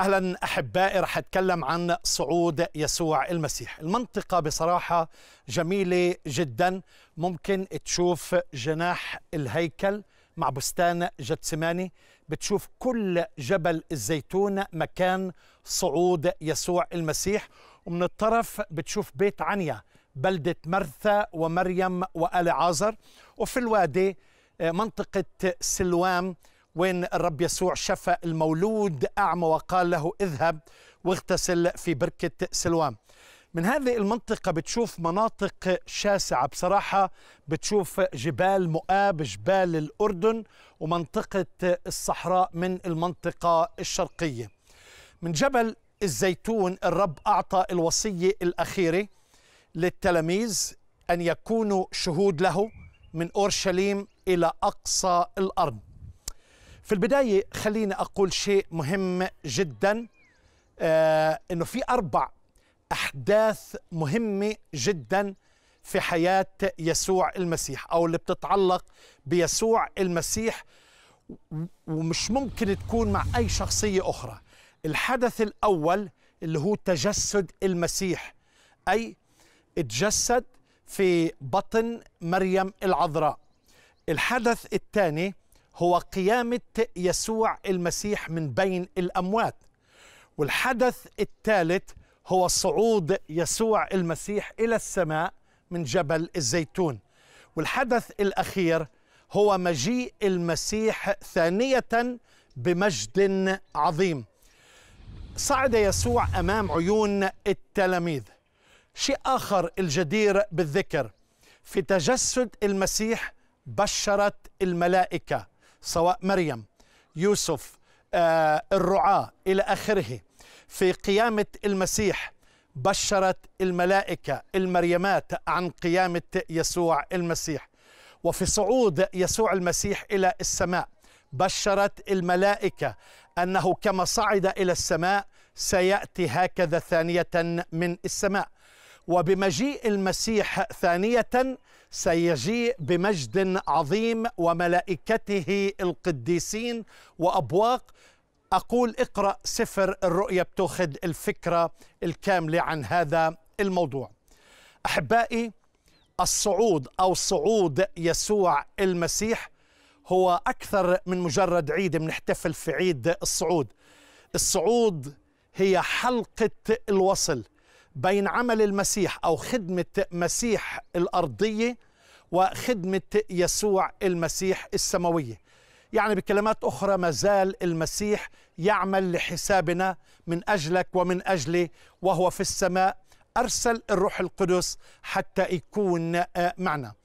اهلا احبائي رح اتكلم عن صعود يسوع المسيح المنطقه بصراحه جميله جدا ممكن تشوف جناح الهيكل مع بستان جتسماني بتشوف كل جبل الزيتون مكان صعود يسوع المسيح ومن الطرف بتشوف بيت عنيا بلدة مرثا ومريم وآل عازر وفي الوادي آه، منطقة سلوام وين الرب يسوع شفى المولود أعمى وقال له اذهب واغتسل في بركة سلوام من هذه المنطقة بتشوف مناطق شاسعة بصراحة بتشوف جبال مؤاب جبال الأردن ومنطقة الصحراء من المنطقة الشرقية من جبل الزيتون الرب أعطى الوصية الأخيرة للتلاميذ أن يكونوا شهود له من أورشليم إلى أقصى الأرض في البداية خليني أقول شيء مهم جدا آه أنه في أربع أحداث مهمة جدا في حياة يسوع المسيح أو اللي بتتعلق بيسوع المسيح ومش ممكن تكون مع أي شخصية أخرى الحدث الأول اللي هو تجسد المسيح أي تجسد في بطن مريم العذراء الحدث الثاني هو قيامة يسوع المسيح من بين الأموات والحدث الثالث هو صعود يسوع المسيح إلى السماء من جبل الزيتون والحدث الأخير هو مجيء المسيح ثانية بمجد عظيم صعد يسوع أمام عيون التلاميذ شيء آخر الجدير بالذكر في تجسد المسيح بشرت الملائكة سواء مريم يوسف آه، الرعاة إلى آخره في قيامة المسيح بشرت الملائكة المريمات عن قيامة يسوع المسيح وفي صعود يسوع المسيح إلى السماء بشرت الملائكة أنه كما صعد إلى السماء سيأتي هكذا ثانية من السماء وبمجيء المسيح ثانية سيجيء بمجد عظيم وملائكته القديسين وابواق اقول اقرا سفر الرؤيا بتاخذ الفكره الكامله عن هذا الموضوع احبائي الصعود او صعود يسوع المسيح هو اكثر من مجرد عيد بنحتفل في عيد الصعود الصعود هي حلقه الوصل بين عمل المسيح او خدمه مسيح الارضيه وخدمه يسوع المسيح السماويه. يعني بكلمات اخرى ما زال المسيح يعمل لحسابنا من اجلك ومن اجلي وهو في السماء ارسل الروح القدس حتى يكون آه، معنا.